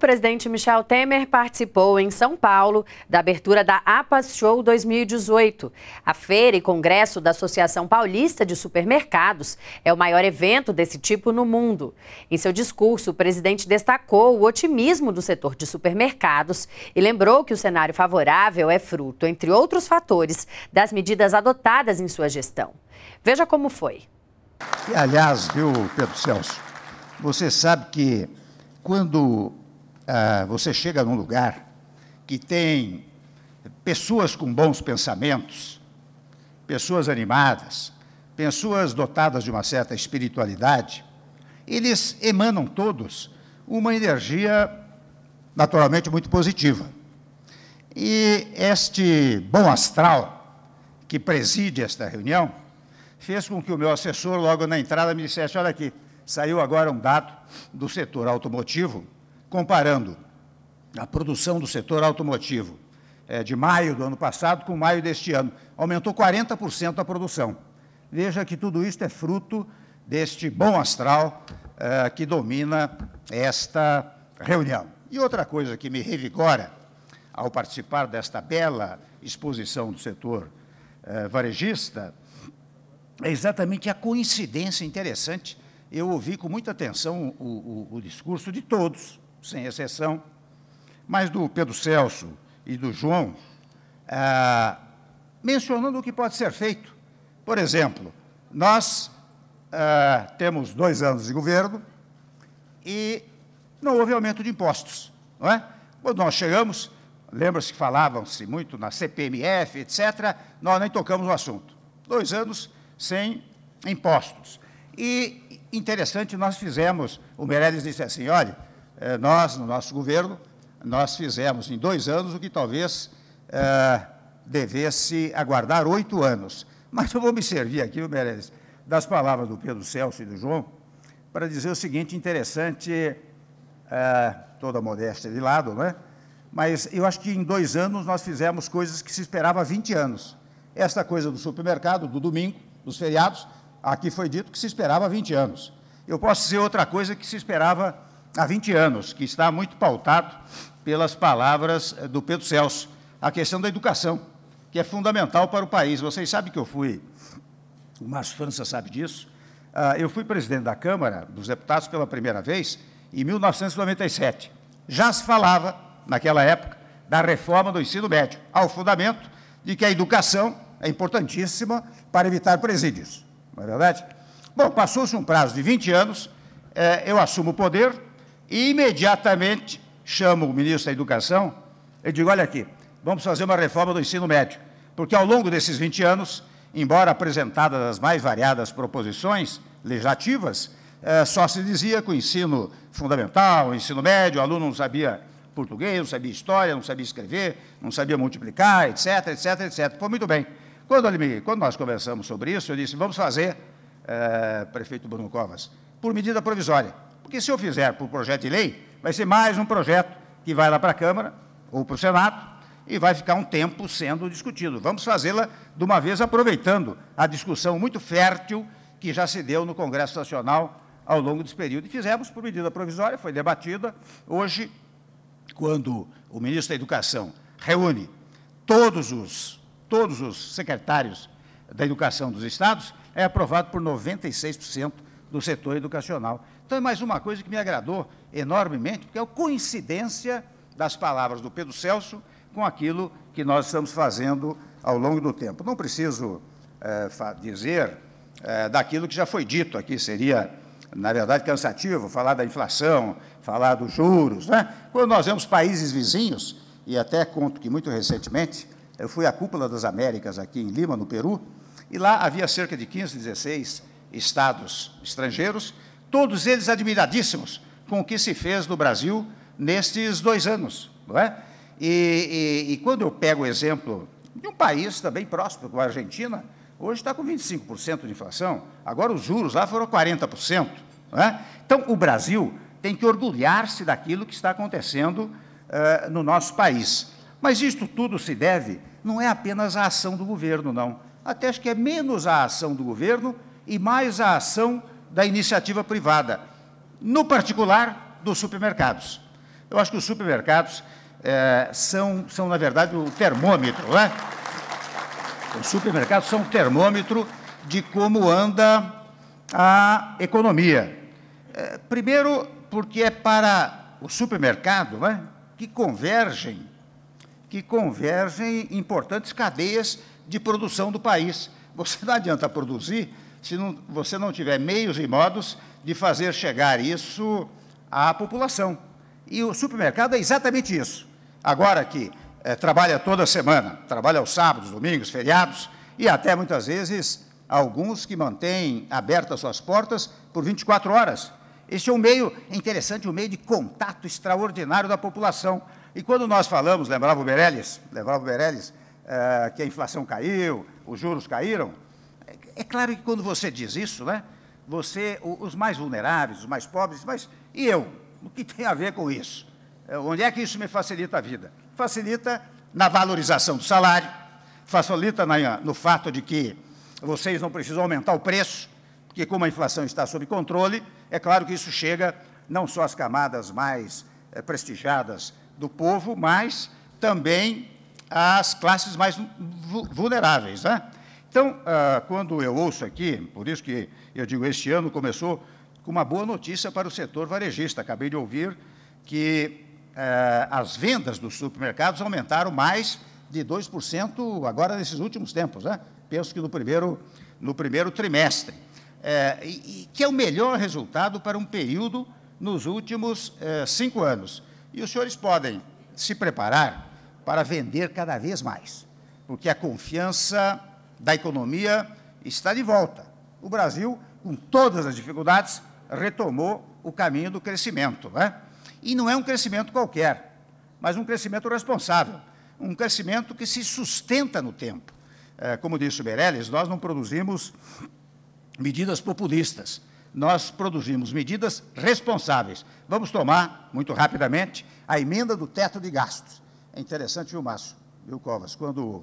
presidente Michel Temer participou em São Paulo da abertura da APAS Show 2018. A feira e congresso da Associação Paulista de Supermercados é o maior evento desse tipo no mundo. Em seu discurso, o presidente destacou o otimismo do setor de supermercados e lembrou que o cenário favorável é fruto, entre outros fatores, das medidas adotadas em sua gestão. Veja como foi. E, aliás, viu, Pedro Celso, você sabe que quando ah, você chega num lugar que tem pessoas com bons pensamentos, pessoas animadas, pessoas dotadas de uma certa espiritualidade, eles emanam todos uma energia naturalmente muito positiva. E este bom astral que preside esta reunião fez com que o meu assessor, logo na entrada, me dissesse: olha aqui, saiu agora um dado do setor automotivo comparando a produção do setor automotivo é, de maio do ano passado com maio deste ano. Aumentou 40% a produção. Veja que tudo isto é fruto deste bom astral é, que domina esta reunião. E outra coisa que me revigora ao participar desta bela exposição do setor é, varejista é exatamente a coincidência interessante. Eu ouvi com muita atenção o, o, o discurso de todos, sem exceção, mas do Pedro Celso e do João, ah, mencionando o que pode ser feito. Por exemplo, nós ah, temos dois anos de governo e não houve aumento de impostos. Não é? Quando nós chegamos, lembra-se que falavam-se muito na CPMF, etc., nós nem tocamos o assunto. Dois anos sem impostos. E, interessante, nós fizemos, o Meirelles disse assim, olha, é, nós, no nosso governo, nós fizemos em dois anos o que talvez eh, devesse aguardar oito anos. Mas eu vou me servir aqui, Meirelles, das palavras do Pedro Celso e do João, para dizer o seguinte, interessante, é, toda a modéstia de lado, não é? mas eu acho que em dois anos nós fizemos coisas que se esperava 20 anos. Esta coisa do supermercado, do domingo, dos feriados, aqui foi dito que se esperava 20 anos. Eu posso dizer outra coisa que se esperava há 20 anos, que está muito pautado pelas palavras eh, do Pedro Celso, a questão da educação, que é fundamental para o país. Vocês sabem que eu fui, o Márcio França sabe disso, ah, eu fui presidente da Câmara dos Deputados pela primeira vez em 1997. Já se falava, naquela época, da reforma do ensino médio, ao fundamento de que a educação é importantíssima para evitar presídios. Não é verdade? Bom, passou-se um prazo de 20 anos, eh, eu assumo o poder, e imediatamente chamo o ministro da Educação e digo: olha aqui, vamos fazer uma reforma do ensino médio. Porque ao longo desses 20 anos, embora apresentadas as mais variadas proposições legislativas, eh, só se dizia que o ensino fundamental, o ensino médio, o aluno não sabia português, não sabia história, não sabia escrever, não sabia multiplicar, etc, etc, etc. Foi muito bem. Quando, me, quando nós conversamos sobre isso, eu disse: vamos fazer, eh, prefeito Bruno Covas, por medida provisória porque se eu fizer por projeto de lei, vai ser mais um projeto que vai lá para a Câmara ou para o Senado e vai ficar um tempo sendo discutido. Vamos fazê-la de uma vez, aproveitando a discussão muito fértil que já se deu no Congresso Nacional ao longo desse período. E fizemos por medida provisória, foi debatida. Hoje, quando o ministro da Educação reúne todos os, todos os secretários da Educação dos Estados, é aprovado por 96% do setor educacional. Então, é mais uma coisa que me agradou enormemente, porque é a coincidência das palavras do Pedro Celso com aquilo que nós estamos fazendo ao longo do tempo. Não preciso é, dizer é, daquilo que já foi dito aqui, seria, na verdade, cansativo falar da inflação, falar dos juros. Né? Quando nós vemos países vizinhos, e até conto que muito recentemente eu fui à Cúpula das Américas aqui em Lima, no Peru, e lá havia cerca de 15, 16 estados estrangeiros, todos eles admiradíssimos com o que se fez no Brasil nestes dois anos. Não é? e, e, e quando eu pego o exemplo de um país também próximo, como a Argentina, hoje está com 25% de inflação, agora os juros lá foram 40%. Não é? Então, o Brasil tem que orgulhar-se daquilo que está acontecendo uh, no nosso país. Mas isto tudo se deve, não é apenas à ação do governo, não. Até acho que é menos a ação do governo e mais a ação da iniciativa privada, no particular dos supermercados. Eu acho que os supermercados é, são, são, na verdade, o termômetro. é? Os supermercados são o termômetro de como anda a economia. É, primeiro, porque é para o supermercado é? que convergem que convergem importantes cadeias de produção do país. Você não adianta produzir se não, você não tiver meios e modos de fazer chegar isso à população. E o supermercado é exatamente isso. Agora que é, trabalha toda semana, trabalha aos sábados, domingos, feriados e até muitas vezes alguns que mantêm abertas suas portas por 24 horas. Este é um meio interessante, um meio de contato extraordinário da população. E quando nós falamos, lembrava o Meirelles, lembrava o Meirelles, é, que a inflação caiu, os juros caíram, é claro que quando você diz isso, né, você, os mais vulneráveis, os mais pobres, mas e eu? O que tem a ver com isso? É, onde é que isso me facilita a vida? Facilita na valorização do salário, facilita no fato de que vocês não precisam aumentar o preço, porque como a inflação está sob controle, é claro que isso chega não só às camadas mais é, prestigiadas do povo, mas também às classes mais vulneráveis. Né? Então, ah, quando eu ouço aqui, por isso que eu digo, este ano começou com uma boa notícia para o setor varejista. Acabei de ouvir que ah, as vendas dos supermercados aumentaram mais de 2% agora nesses últimos tempos, né? penso que no primeiro, no primeiro trimestre, é, e, e, que é o melhor resultado para um período nos últimos é, cinco anos. E os senhores podem se preparar para vender cada vez mais, porque a confiança da economia está de volta. O Brasil, com todas as dificuldades, retomou o caminho do crescimento. Né? E não é um crescimento qualquer, mas um crescimento responsável, um crescimento que se sustenta no tempo. É, como disse o Meirelles, nós não produzimos medidas populistas, nós produzimos medidas responsáveis. Vamos tomar, muito rapidamente, a emenda do teto de gastos. É interessante, viu, Márcio, viu, Covas, quando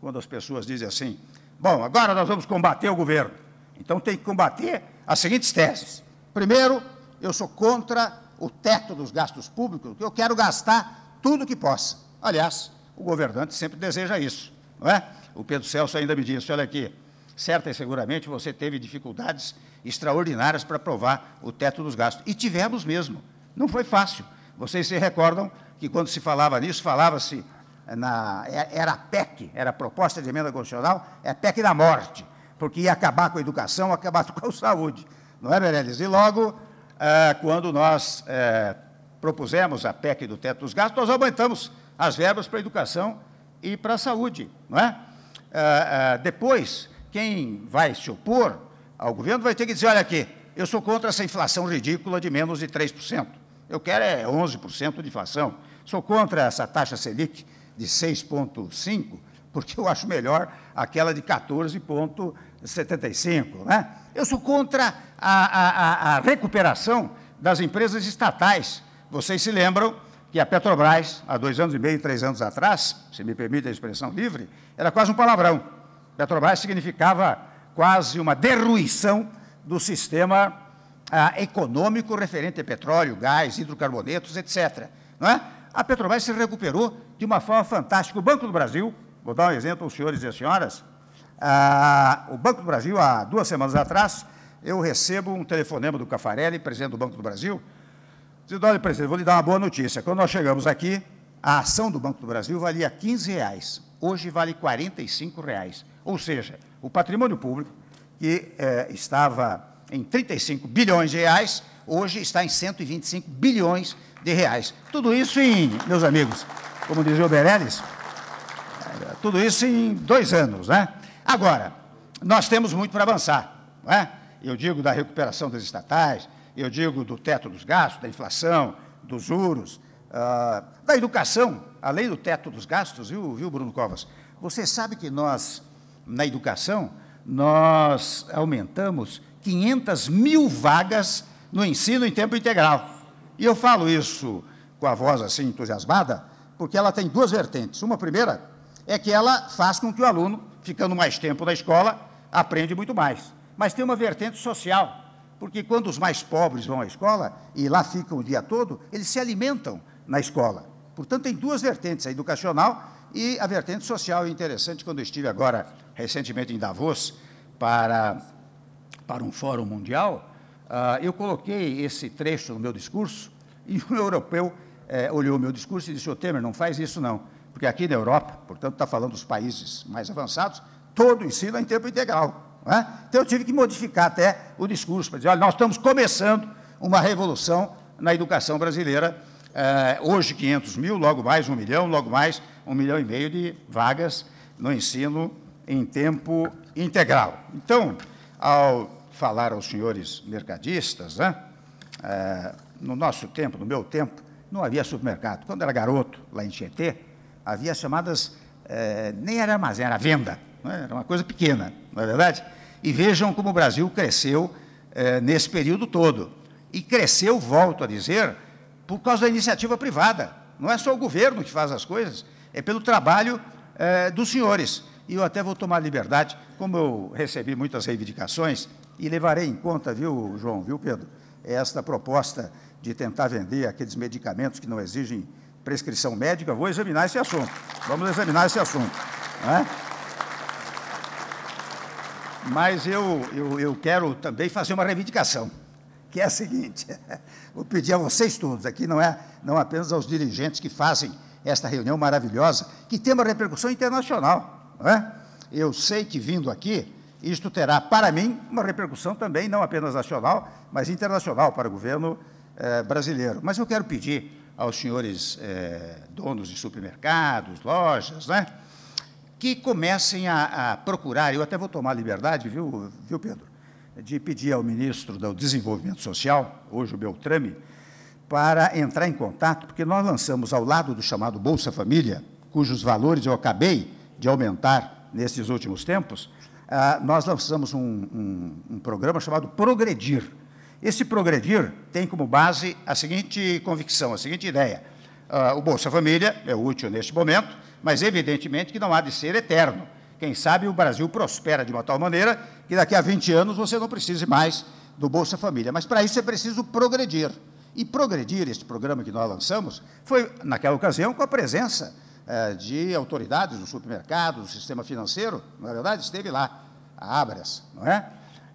quando as pessoas dizem assim: bom, agora nós vamos combater o governo. Então tem que combater as seguintes teses. Primeiro, eu sou contra o teto dos gastos públicos, eu quero gastar tudo que possa. Aliás, o governante sempre deseja isso, não é? O Pedro Celso ainda me disse: olha aqui, certa e seguramente você teve dificuldades extraordinárias para aprovar o teto dos gastos. E tivemos mesmo. Não foi fácil. Vocês se recordam que quando se falava nisso, falava-se na, é, era a PEC, era a proposta de emenda constitucional, é a PEC da morte, porque ia acabar com a educação, acabar com a saúde. Não é, Meirelles? E logo, é, quando nós é, propusemos a PEC do teto dos gastos, nós aumentamos as verbas para a educação e para a saúde. Não é? depois, quem vai se opor ao governo vai ter que dizer, olha aqui, eu sou contra essa inflação ridícula de menos de 3%. Eu quero é 11% de inflação. Sou contra essa taxa Selic de 6,5, porque eu acho melhor aquela de 14,75. Né? Eu sou contra a, a, a recuperação das empresas estatais. Vocês se lembram que a Petrobras, há dois anos e meio, três anos atrás, se me permite a expressão livre, era quase um palavrão. Petrobras significava quase uma derruição do sistema ah, econômico referente a petróleo, gás, hidrocarbonetos, etc. Não é? A Petrobras se recuperou de uma forma fantástica. O Banco do Brasil, vou dar um exemplo aos senhores e às senhoras, ah, o Banco do Brasil, há duas semanas atrás, eu recebo um telefonema do Cafarelli, presidente do Banco do Brasil, dizendo, olha, presidente, vou lhe dar uma boa notícia. Quando nós chegamos aqui, a ação do Banco do Brasil valia 15 reais. Hoje vale 45 reais. Ou seja, o patrimônio público, que eh, estava em 35 bilhões de reais, hoje está em 125 bilhões de reais. Tudo isso em, meus amigos, como dizia o Bereles. É, tudo isso em dois anos, né? Agora, nós temos muito para avançar, não é? Eu digo da recuperação das estatais, eu digo do teto dos gastos, da inflação, dos juros, ah, da educação, além do teto dos gastos, viu, viu, Bruno Covas? Você sabe que nós, na educação, nós aumentamos 500 mil vagas no ensino em tempo integral. E eu falo isso com a voz assim entusiasmada, porque ela tem duas vertentes. Uma primeira é que ela faz com que o aluno, ficando mais tempo na escola, aprende muito mais. Mas tem uma vertente social, porque quando os mais pobres vão à escola e lá ficam o dia todo, eles se alimentam na escola. Portanto, tem duas vertentes, a educacional e a vertente social. É interessante, quando eu estive agora, recentemente, em Davos, para, para um fórum mundial, uh, eu coloquei esse trecho no meu discurso e um europeu é, olhou o meu discurso e disse: o Temer, não faz isso não, porque aqui na Europa, portanto, está falando dos países mais avançados, todo ensino é em tempo integral. É? Então eu tive que modificar até o discurso para dizer: olha, nós estamos começando uma revolução na educação brasileira. É, hoje 500 mil, logo mais um milhão, logo mais um milhão e meio de vagas no ensino em tempo integral. Então, ao falar aos senhores mercadistas, né, eh, no nosso tempo, no meu tempo, não havia supermercado. Quando era garoto, lá em Tietê, havia chamadas, eh, nem era armazém, era venda. É? Era uma coisa pequena, não é verdade? E vejam como o Brasil cresceu eh, nesse período todo. E cresceu, volto a dizer, por causa da iniciativa privada. Não é só o governo que faz as coisas, é pelo trabalho eh, dos senhores. E eu até vou tomar liberdade, como eu recebi muitas reivindicações, e levarei em conta, viu, João, viu, Pedro? É esta proposta de tentar vender aqueles medicamentos que não exigem prescrição médica. Vou examinar esse assunto. Vamos examinar esse assunto. Né? Mas eu, eu, eu quero também fazer uma reivindicação, que é a seguinte: vou pedir a vocês todos, aqui não é não apenas aos dirigentes que fazem esta reunião maravilhosa, que tem uma repercussão internacional. Não é? Eu sei que vindo aqui, isto terá, para mim, uma repercussão também, não apenas nacional, mas internacional para o governo eh, brasileiro. Mas eu quero pedir aos senhores eh, donos de supermercados, lojas, né, que comecem a, a, procurar, eu até vou tomar liberdade, viu, viu, Pedro, de pedir ao ministro do Desenvolvimento Social, hoje o Beltrame, para entrar em contato, porque nós lançamos ao lado do chamado Bolsa Família, cujos valores eu acabei de aumentar nesses últimos tempos, ah, nós lançamos um, um, um programa chamado Progredir. Esse progredir tem como base a seguinte convicção, a seguinte ideia. Ah, o Bolsa Família é útil neste momento, mas evidentemente que não há de ser eterno. Quem sabe o Brasil prospera de uma tal maneira que daqui a 20 anos você não precise mais do Bolsa Família. Mas para isso é preciso progredir. E progredir, este programa que nós lançamos, foi, naquela ocasião, com a presença é, de autoridades do supermercado, do sistema financeiro, na é verdade, esteve lá, a Abras, não é?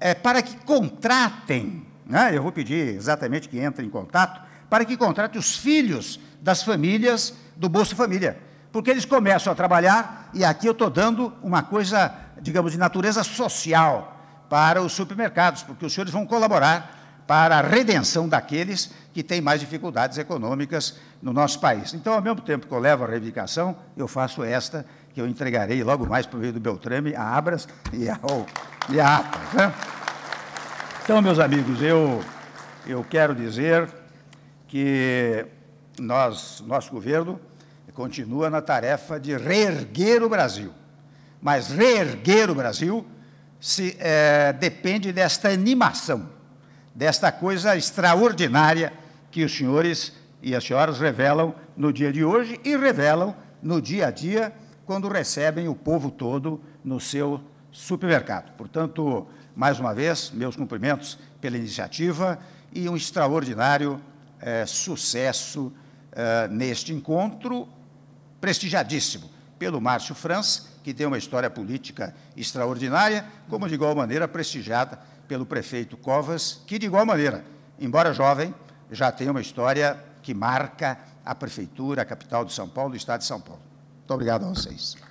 é para que contratem, né? eu vou pedir exatamente que entre em contato, para que contrate os filhos das famílias do Bolsa Família, porque eles começam a trabalhar, e aqui eu estou dando uma coisa, digamos, de natureza social para os supermercados, porque os senhores vão colaborar para a redenção daqueles que têm mais dificuldades econômicas no nosso país. Então, ao mesmo tempo que eu levo a reivindicação, eu faço esta, que eu entregarei logo mais para o meio do Beltrame, a Abras e a, oh, e a Né? Então, meus amigos, eu, eu quero dizer que nós, nosso governo continua na tarefa de reerguer o Brasil. Mas reerguer o Brasil se, é, depende desta animação desta coisa extraordinária que os senhores e as senhoras revelam no dia de hoje e revelam no dia a dia quando recebem o povo todo no seu supermercado. Portanto, mais uma vez, meus cumprimentos pela iniciativa e um extraordinário eh, sucesso eh, neste encontro, prestigiadíssimo pelo Márcio França, que tem uma história política extraordinária, como de igual maneira prestigiada pelo prefeito Covas, que, de igual maneira, embora jovem, já tem uma história que marca a prefeitura, a capital de São Paulo, o estado de São Paulo. Muito obrigado a vocês.